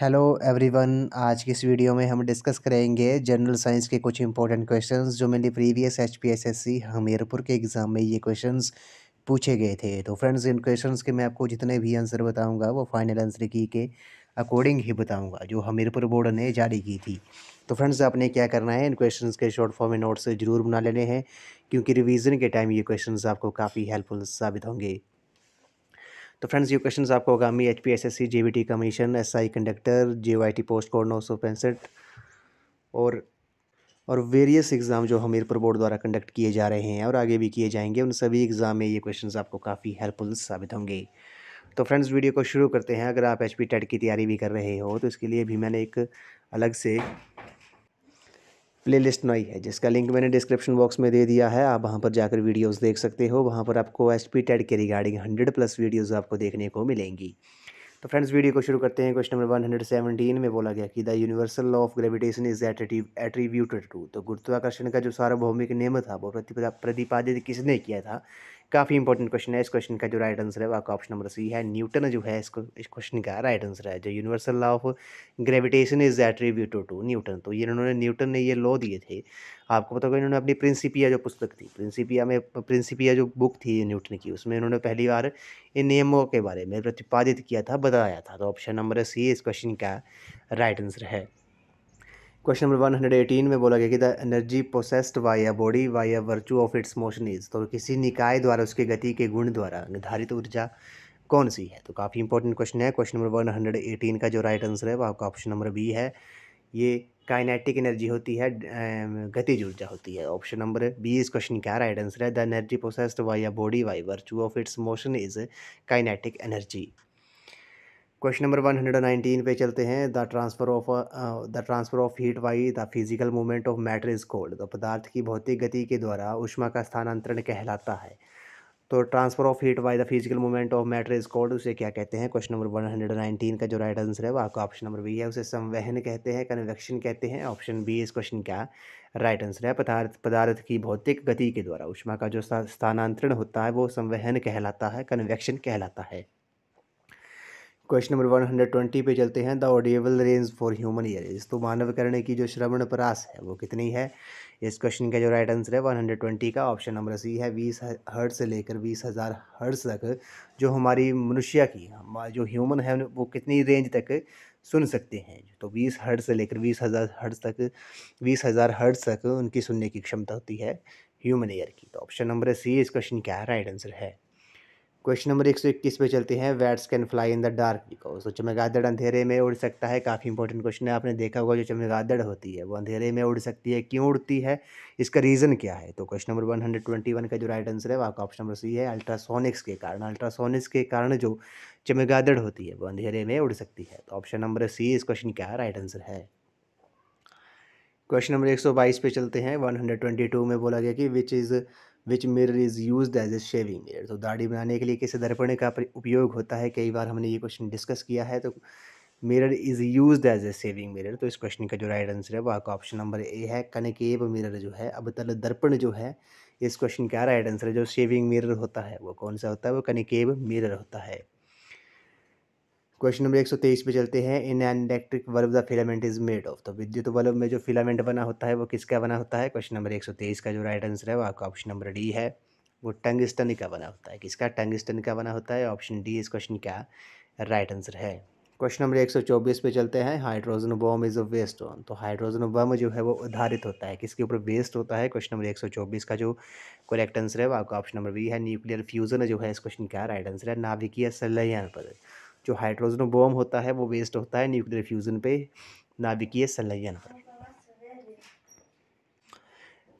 hello everyone आज की इस वीडियो में हम डिस्कस करेंगे जनरल साइंस के कुछ इंपॉर्टेंट क्वेश्चंस जो मैंने previous H P S S C Hamirpur के एग्ज़ाम में ये क्वेश्चंस पूछे गए थे तो फ्रेंड्स इन क्वेश्चंस के मैं आपको जितने भी आंसर बताऊंगा वो फाइनल आंसर की के अकॉर्डिंग ही बताऊंगा जो हमीरपुर बोर्ड ने जारी की थी तो फ्रेंड्स आपने क्या करना है इन क्वेश्चन के शॉर्ट फॉर्म में नोट्स ज़रूर बना लेने हैं क्योंकि रिविज़न के टाइम ये क्वेश्चन आपको काफ़ी हेल्पफुल साबित होंगे तो फ्रेंड्स ये क्वेश्चन आपको आगामी H P S S C J B T commission S I conductor J Y T post code नौ सौ पैंसठ और और वेरियस एग्ज़ाम जो हमीरपुर बोर्ड द्वारा कंडक्ट किए जा रहे हैं और आगे भी किए जाएंगे उन सभी एग्ज़ाम में ये क्वेश्चन आपको काफ़ी हेल्पफुल साबित होंगे तो फ्रेंड्स वीडियो को शुरू करते हैं अगर आप एच पी टेट की तैयारी भी कर रहे हो तो इसके लिए भी मैंने एक अलग से प्लेलिस्ट नई है जिसका लिंक मैंने डिस्क्रिप्शन बॉक्स में दे दिया है आप वहाँ पर जाकर वीडियोस देख सकते हो वहाँ पर आपको एस पी टेड के रिगार्डिंग हंड्रेड प्लस वीडियोस आपको देखने को मिलेंगी तो फ्रेंड्स वीडियो को शुरू करते हैं question number one hundred seventeen में बोला गया कि the universal law of gravitation is attributed to तो गुरुत्वाकर्षण का जो सार्वभौमिक नियम था वो प्रतिपादित किसने किया था काफ़ी इंपॉर्टेंट क्वेश्चन है इस क्वेश्चन का जो राइट आंसर है वो आपका ऑप्शन नंबर सी है न्यूटन जो है इसको इस क्वेश्चन का राइट आंसर है जो universal law of gravitation is attributed to Newton तो ये इन्होंने न्यूटन ने ये लॉ दिए थे आपको पता होगा इन्होंने अपनी प्रिंसिपिया जो पुस्तक थी प्रिंसिपिया में प्रिंसिपिया जो बुक थी न्यूटन की उसमें इन्होंने पहली बार इन नियमों के बारे में प्रतिपादित किया था बताया था तो ऑप्शन नंबर सी इस क्वेश्चन का राइट आंसर है question number one hundred eighteen में बोला गया कि the energy processed by a body by a virtue of its motion is तो किसी निकाय द्वारा उसके गति के गुण द्वारा निर्धारित ऊर्जा कौन सी है तो काफ़ी इंपॉर्टेंट क्वेश्चन है question number one hundred eighteen का जो राइट आंसर है वो आपका ऑप्शन नंबर बी है ये काइनेटिक एनर्जी होती है गतिज ऊर्जा होती है ऑप्शन नंबर बी इस क्वेश्चन का राइट आंसर है the energy processed by a body by virtue of its motion is kinetic energy question number one hundred nineteen पे चलते हैं the transfer of the transfer of heat by the physical movement of matter is called तो पदार्थ की भौतिक गति के द्वारा उष्मा का स्थानांतरण कहलाता है तो transfer of heat by the physical movement of matter is called उसे क्या कहते हैं question number one hundred nineteen का जो राइट आंसर है वो आपका ऑप्शन नंबर बी है उसे संवहन कहते हैं कन्वेक्शन कहते हैं ऑप्शन बी इस क्वेश्चन का राइट आंसर है पदार्थ पदार्थ की भौतिक गति के द्वारा उष्मा का जो स्थानांतरण होता है वो संवहन कहलाता है कन्वेक्शन कहलाता है question number one hundred twenty पे चलते हैं the audible range for human is तो मानव करने की जो श्रवण परास है वो कितनी है इस क्वेश्चन का जो राइट आंसर है वन हंड्रेड ट्वेंटी का ऑप्शन नंबर सी है बीस हर्ट से लेकर बीस हज़ार हर्ट तक जो हमारी मनुष्य की जो ह्यूमन है वो कितनी रेंज तक सुन सकते हैं तो बीस हर्ट से लेकर बीस हज़ार हर्ट तक बीस हज़ार हर्ट तक उनकी सुनने की क्षमता होती है ह्यूमन ईयर की तो ऑप्शन नंबर सी इस क्वेश्चन का राइट आंसर है क्वेश्चन नंबर एक सौ इक्कीस पे चलते हैं bats can fly in the dark because तो चमगादड़ अंधेरे में उड़ सकता है काफ़ी इंपॉर्टेंट क्वेश्चन है आपने देखा होगा जो चमगादड़ होती है वो अंधेरे में उड़ सकती है क्यों उड़ती है इसका रीज़न क्या है तो question number one hundred twenty one का जो राइट आंसर है वो आपका ऑप्शन नंबर सी है अल्ट्रासोनिक्स के कारण अल्ट्रासोनिक्स के कारण जो चमगादड़ होती है वो अंधेरे में उड़ सकती है तो ऑप्शन नंबर सी इस क्वेश्चन का राइट आंसर है क्वेश्चन नंबर एक सौ बाईस पे चलते हैं वन हंड्रेड ट्वेंटी टू में बोला गया कि which is which mirror is use as a shaving mirror तो दाढ़ी बनाने के लिए किस दर्पण का उपयोग होता है कई बार हमने ये क्वेश्चन डिस्कस किया है तो mirror is use as a shaving mirror तो इस क्वेश्चन का जो राइट आंसर है वो आपका ऑप्शन नंबर ए है कनकेव मिरर जो है अब तल दर्पण जो है इस क्वेश्चन का राइट आंसर है जो शेविंग मिरर होता है वो कौन सा होता है वो कनकेव मिरर होता है क्वेश्चन नंबर एक सौ तेईस पे चलते हैं in an electric bulb the filament is made of तो विद्युत बल्ब में जो फिलामेंट बना होता है वो किसका बना होता है क्वेश्चन नंबर एक सौ तेईस का जो राइट आंसर है वो आपका ऑप्शन नंबर डी है वो टंगस्टन का बना होता है किसका टंगस्टन का बना होता है ऑप्शन डी इस क्वेश्चन का राइट आंसर है क्वेश्चन नंबर एक सौ चौबीस पे चलते हैं hydrogen bomb is a based on तो हाइड्रोजन बम जो है वो आधारित होता है किसके ऊपर वेस्ट होता है क्वेश्चन नंबर एक सौ चौबीस का जो करेक्ट आंसर है वो आपका ऑप्शन नंबर बी है न्यूक्लियर फ्यूजन जो है इस क्वेश्चन का राइट आंसर है नाभिकीय संलयन पर जो हाइड्रोजन बॉम होता है वो वेस्ट होता है न्यूक्लियर फ्यूज़न पे नाभिकीय संलयन पर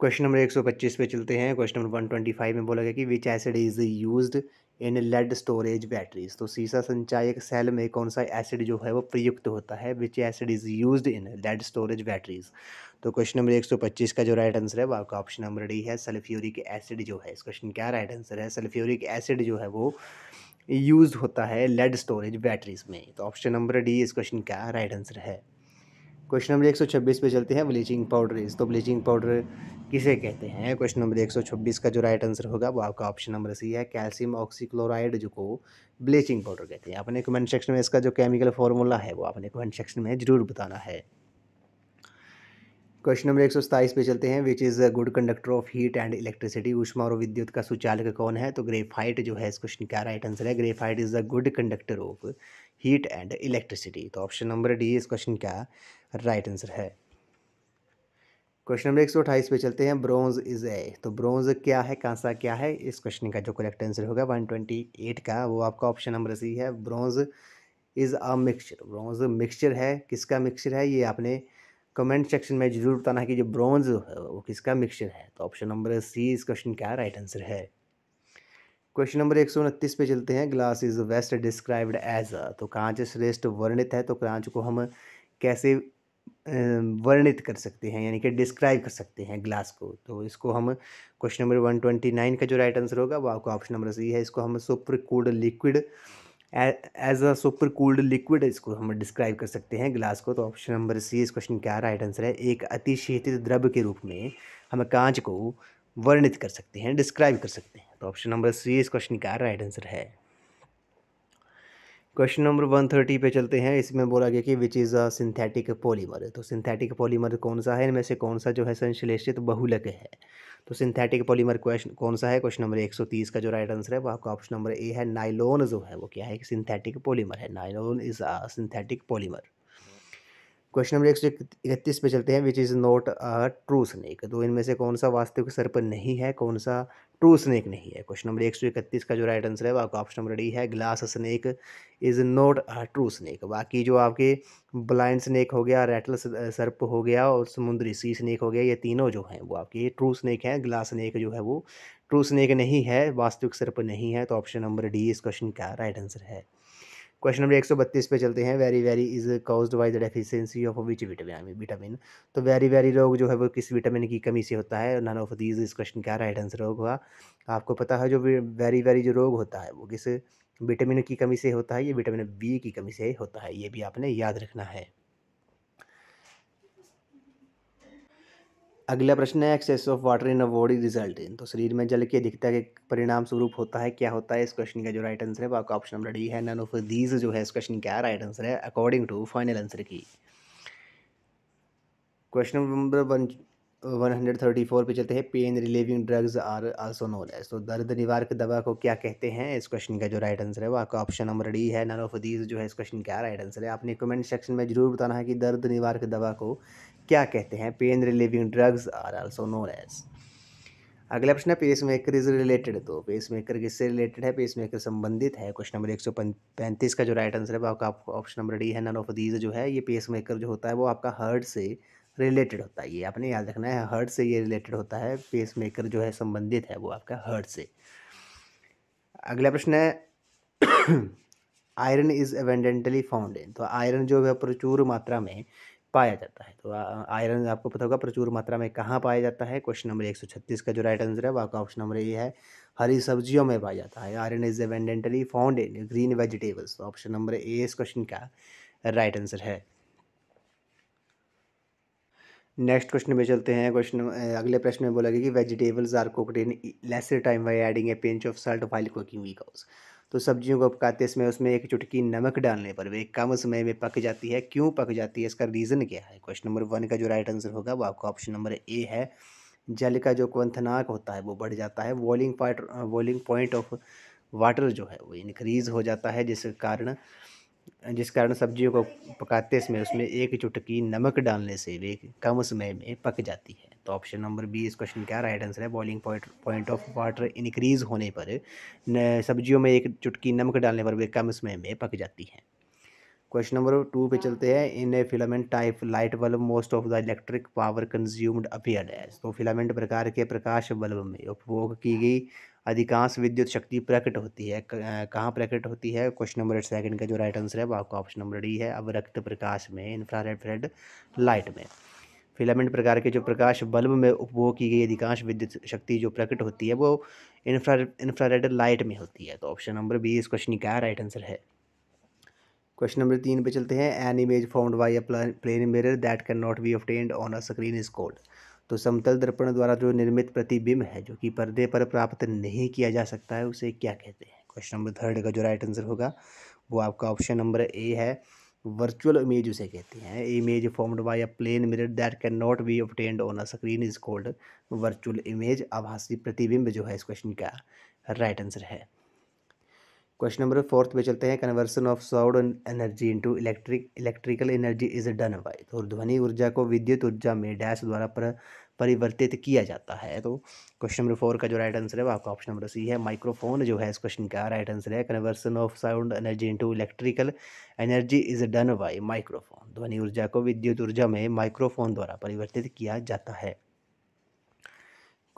क्वेश्चन नंबर एक सौ पच्चीस पे चलते हैं question number one twenty five में बोला गया कि which acid is use in lead storage batteries तो सीसा संचायक सेल में कौन सा एसिड जो है वो प्रयुक्त होता है which acid is use in lead storage batteries तो क्वेश्चन नंबर एक सौ पच्चीस का जो राइट आंसर है वो आपका ऑप्शन नंबर डी है सल्फ्यूरिक एसिड जो है इस क्वेश्चन क्या राइट आंसर है सल्फ्यूरिक एसिड जो है वो यूज़ होता है लेड स्टोरेज बैटरीज में तो ऑप्शन नंबर डी इस क्वेश्चन का राइट आंसर है क्वेश्चन नंबर 126 पे चलते हैं ब्लीचिंग पाउडर इस तो ब्लीचिंग पाउडर किसे कहते हैं क्वेश्चन नंबर 126 का जो राइट आंसर होगा वो आपका ऑप्शन नंबर सी है कैल्शियम ऑक्सीक्लोराइड जो को ब्लीचिंग पाउडर कहते हैं आपने कमेंट सेक्शन में इसका जो केमिकल फार्मूला है वो आपने कमेंट सेक्शन में ज़रूर बताना है क्वेश्चन नंबर एक सौ पे चलते हैं which is a good conductor of heat and electricity उष्मा और विद्युत का सुचालक कौन है तो ग्रेफाइट जो है इस क्वेश्चन तो का राइट आंसर है graphite is a good conductor of heat and electricity तो ऑप्शन नंबर डी इस क्वेश्चन का राइट आंसर है क्वेश्चन नंबर एक सौ अट्ठाईस पे चलते हैं ब्रोंज इज ए तो ब्रोंज क्या है कांसा क्या है इस क्वेश्चन का जो करेक्ट आंसर होगा वन ट्वेंटी एट का वो आपका ऑप्शन नंबर सी है bronze is a mixture bronze mixture है किसका मिक्सचर है ये आपने कमेंट सेक्शन में जरूर बताना है कि जो ब्रॉन्ज वो किसका मिक्सचर है तो ऑप्शन नंबर सी इस क्वेश्चन का राइट आंसर है क्वेश्चन नंबर एक सौ उनतीस पे चलते हैं glass is best described as a तो कांच श्रेष्ठ वर्णित है तो कांच को हम कैसे वर्णित कर सकते हैं यानी कि डिस्क्राइब कर सकते हैं ग्लास को तो इसको हम question number one twenty nine का जो राइट आंसर होगा वो आपका ऑप्शन नंबर सी है इसको हम cooled liquid as a super cooled liquid इसको हम डिस्क्राइब कर सकते हैं ग्लास को तो ऑप्शन नंबर सी इस क्वेश्चन का राइट आंसर है एक अतिशीतित द्रव्य के रूप में हम कांच को वर्णित कर सकते हैं डिस्क्राइब कर सकते हैं तो ऑप्शन नंबर सी इस क्वेश्चन का राइट आंसर है क्वेश्चन नंबर वन थर्टी पे चलते हैं इसमें बोला गया कि which is a synthetic polymer तो सिंथेटिक पॉलीमर कौन सा है इनमें से कौन सा जो है संश्लेषित बहुलक है तो सिंथेटिक पॉलीमर क्वेश्चन कौन सा है क्वेश्चन नंबर एक सौ तीस का जो राइट आंसर है वो आपका ऑप्शन नंबर ए है नाइलॉन जो है वो क्या है सिंथेटिक पॉलीमर है nylon is a synthetic polymer question number एक सौ इकतीस पे चलते हैं which is not a true snake तो इनमें से कौन सा वास्तविक सर्प नहीं है कौन सा ट्रू स्नेक नहीं है क्वेश्चन नंबर एक सौ इकतीस का जो राइट आंसर है वो आपका ऑप्शन नंबर डी है glass snake is not a true snake बाकी जो आपके ब्लाइंड स्नेक हो गया रेटल सर्प हो गया और समुद्री सी स्नेक हो गया ये तीनों जो हैं वो आपके ट्रू स्नेक हैं ग्लास स्नेक जो है वो ट्रू स्नेक नहीं है वास्तविक सर्प नहीं है तो ऑप्शन नंबर डी इस क्वेश्चन का राइट आंसर है क्वेश्चन नंबर एक सौ बत्तीस पे चलते हैं वेरी वेरी is cause by the deficiency of which vitamin vitamin तो वेरी वेरी रोग जो है वो किस विटामिन की कमी से होता है नन ऑफ दीज इस क्वेश्चन का राइट आंसर होगा आपको पता है जो वेरी वेरी जो रोग होता है वो किस विटामिन की कमी से होता है ये विटामिन बी की कमी से होता है ये भी आपने याद रखना है अगला प्रश्न है excess of water in a body result in तो शरीर में जल के अधिकता के परिणाम स्वरूप होता है क्या होता है इस क्वेश्चन का जो राइट आंसर है वो आपका ऑप्शन नंबर डी है नन ऑफ दीज जो है इस क्वेश्चन का राइट आंसर है अकॉर्डिंग टू फाइनल आंसर की question number one one hundred thirty four पे चलते हैं pain relieving drugs are also known as तो दर्द निवारक दवा को क्या कहते हैं इस क्वेश्चन का जो राइट आंसर है वो आपका ऑप्शन नंबर डी है नन ऑफ दीज जो है इस क्वेश्चन का राइट आंसर है आपने कमेंट सेक्शन में जरूर बताना है कि दर्द निवारक दवा को क्या कहते हैं pain relieving drugs are also known as अगला प्रश्न है पेस मेकर इज रिलेटेड तो पेस मेकर किससे रिलेटेड है पेस मेकर संबंधित है क्वेश्चन नंबर एक सौ पैंतीस का जो राइट आंसर है वो आपका ऑप्शन नंबर डी है नन ऑफ दीज जो है ये पेस मेकर जो होता है वो आपका हर्ट से रिलेटेड होता है ये आपने याद रखना है हर्ट से ये रिलेटेड होता है पेस मेकर जो है संबंधित है वो आपका हर्ट से अगला प्रश्न है आयरन इज एवेंडेंटली फाउंड तो आयरन जो है प्रचुर मात्रा में पाया जाता है तो आयरन आपको पता होगा प्रचुर मात्रा में कहाँ पाया जाता है क्वेश्चन नंबर एक सौ छत्तीस का जो राइट आंसर है वो आपका ऑप्शन नंबर ए है हरी सब्जियों में पाया जाता है iron is abundantly found in green vegetables तो ऑप्शन नंबर ए इस क्वेश्चन का राइट आंसर है नेक्स्ट क्वेश्चन में चलते हैं क्वेश्चन अगले प्रश्न में बोला गया कि vegetables are cooked in lesser time by adding a pinch of salt while cooking because तो सब्जियों को पकाते समय उसमें एक चुटकी नमक डालने पर वे कम समय में पक जाती है क्यों पक जाती है इसका रीज़न क्या है क्वेश्चन नंबर वन का जो राइट आंसर होगा वो आपका ऑप्शन नंबर ए है जल का जो क्वंथनाक होता है वो बढ़ जाता है boiling point boiling point of water जो है वो इनक्रीज़ हो जाता है जिस कारण जिस कारण सब्जियों को पकाते समय उसमें एक चुटकी नमक डालने से वे कम समय में पक जाती है तो ऑप्शन नंबर बी इस क्वेश्चन का राइट आंसर है boiling point point of water increase होने पर सब्जियों में एक चुटकी नमक डालने पर वे कम समय में पक जाती है क्वेश्चन नंबर टू पे चलते हैं in a filament type light bulb most of the electric power consumed appear है तो फिलामेंट प्रकार के प्रकाश बल्ब में उपभोग की गई अधिकांश विद्युत शक्ति प्रकट होती है कहाँ प्रकट होती है क्वेश्चन नंबर एट सेकंड का जो राइट आंसर है वो आपका ऑप्शन नंबर डी है अब रक्त प्रकाश में इंफ्रारेड रेड लाइट में फिलामेंट प्रकार के जो प्रकाश बल्ब में उपभोग की गई अधिकांश विद्युत शक्ति जो प्रकट होती है वो इन्फ्रा इंफ्रारेड लाइट में होती है तो ऑप्शन नंबर बी इस क्वेश्चन का राइट आंसर है क्वेश्चन नंबर तीन पे चलते हैं an image found by a plane mirror that can not be obtained on a screen is called तो समतल दर्पण द्वारा जो निर्मित प्रतिबिंब है जो कि पर्दे पर प्राप्त नहीं किया जा सकता है उसे क्या कहते हैं क्वेश्चन नंबर थर्ड का जो राइट आंसर होगा वो आपका ऑप्शन नंबर ए है वर्चुअल इमेज उसे कहते हैं image formed by a plane mirror that can not be obtained on a screen is called virtual image आभासी प्रतिबिंब जो है इस क्वेश्चन का राइट आंसर है क्वेश्चन नंबर फोर्थ पे चलते हैं conversion of sound energy into electric electrical energy is done by तो ध्वनि ऊर्जा को विद्युत ऊर्जा में डैश द्वारा पर परिवर्तित किया जाता है तो क्वेश्चन नंबर फोर का जो राइट आंसर है वो आपका ऑप्शन नंबर सी है माइक्रोफोन जो है इस क्वेश्चन का राइट आंसर है conversion of sound energy into electrical energy is done by microphone ध्वनि ऊर्जा को विद्युत ऊर्जा में माइक्रोफोन द्वारा परिवर्तित किया जाता है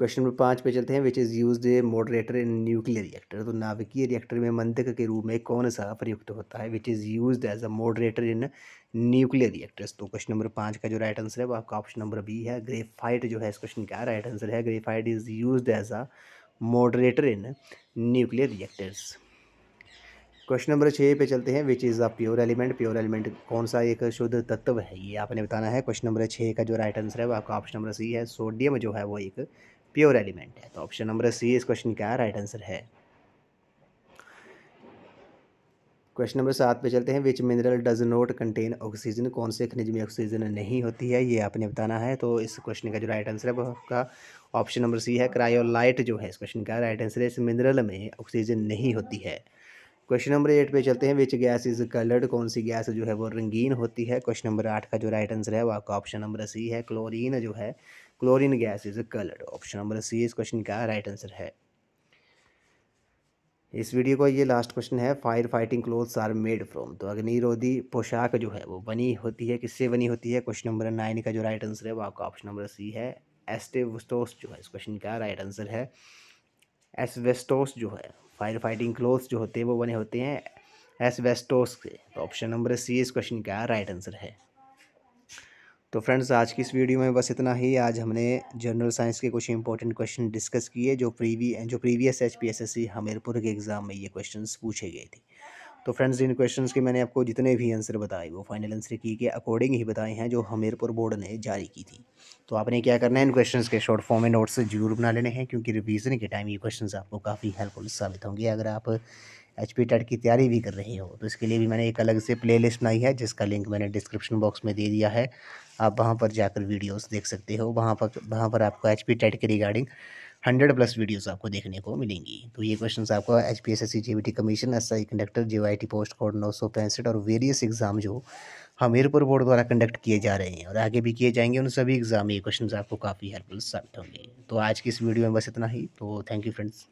क्वेश्चन नंबर पाँच पे चलते हैं which is use a moderator in nuclear reactor तो नाविकीय रिएक्टर में मंदक के रूप में कौन सा प्रयुक्त होता है which is use as a moderator in nuclear reactors तो क्वेश्चन नंबर पाँच का जो राइट आंसर है वो आपका ऑप्शन नंबर बी है ग्रेफाइट जो है इस क्वेश्चन का राइट आंसर है graphite is use as a moderator in nuclear reactors question number छः पे चलते हैं which is a pure element pure element कौन सा एक शुद्ध तत्व है ये आपने बताना है क्वेश्चन नंबर छः का जो राइट आंसर है वो आपका ऑप्शन नंबर सी है सोडियम जो है वो एक प्योर एलिमेंट है तो ऑप्शन नंबर सी इस क्वेश्चन का राइट आंसर है क्वेश्चन नंबर सात पे चलते हैं which mineral does not contain oxygen कौन से खनिज में ऑक्सीजन नहीं होती है ये आपने बताना है तो इस क्वेश्चन का जो राइट आंसर है वो आपका ऑप्शन नंबर सी है क्रायोलाइट जो है इस क्वेश्चन का राइट आंसर है इस मिनरल में ऑक्सीजन नहीं होती है क्वेश्चन नंबर एट पे चलते हैं विच गैस इज कलर्ड कौन सी गैस जो है वो रंगीन होती है क्वेश्चन नंबर आठ का जो राइट आंसर है वो आपका ऑप्शन नंबर सी है क्लोरीन जो है chlorine gas is coloured option number C इस क्वेश्चन का राइट आंसर है इस वीडियो का ये लास्ट क्वेश्चन है fire fighting clothes are made from तो अग्निरोधी पोशाक जो है वो बनी होती है किससे बनी होती है क्वेश्चन नंबर नाइन का जो राइट आंसर है वो आपका ऑप्शन नंबर सी है एस्टेवस्टोस जो है इस क्वेश्चन का राइट आंसर है एसवेस्टोस जो है फायर फाइटिंग क्लोथ जो होते हैं वो बने होते हैं वेस्टोस से तो ऑप्शन नंबर सी इस क्वेश्चन का राइट आंसर है तो फ्रेंड्स आज की इस वीडियो में बस इतना ही आज हमने जनरल साइंस के कुछ इंपॉर्टेंट क्वेश्चन डिस्कस किए जो प्रीवी जो previous H P S S C Hamirpur के एग्ज़ाम में ये क्वेश्चंस पूछे गए थे तो फ्रेंड्स इन क्वेश्चन के मैंने आपको जितने भी आंसर बताए वो फाइनल आंसर की के अकॉर्डिंग ही बताए हैं जो हमीरपुर बोर्ड ने जारी की थी तो आपने क्या करना है इन क्वेश्चंस के शॉर्ट फॉर्म में नोट्स जरूर बना लेने हैं क्योंकि रिवीजन के टाइम ये क्वेश्चंस आपको काफ़ी हेल्पफुल साबित होंगे अगर आप एच पी टेट की तैयारी भी कर रहे हो तो इसके लिए भी मैंने एक अलग से प्ले लिस्ट बनाई है जिसका लिंक मैंने डिस्क्रिप्शन बॉक्स में दे दिया है आप वहाँ पर जाकर वीडियोज़ देख सकते हो वहाँ पर वहाँ पर आपको एच पी टेट के रिगार्डिंग हंड्रेड प्लस वीडियोस आपको देखने को मिलेंगी तो ये क्वेश्चन आपको H P S S C J T commission S I conductor J I T post code नौ सौ पैंसठ और वेरियस एग्जाम जो हमीरपुर बोर्ड द्वारा कंडक्ट किए जा रहे हैं और आगे भी किए जाएंगे उन सभी एग्जाम ये क्वेश्चन आपको काफ़ी हेल्पफुल साबित होंगे तो आज की इस वीडियो में बस इतना ही तो थैंक यू फ्रेंड्स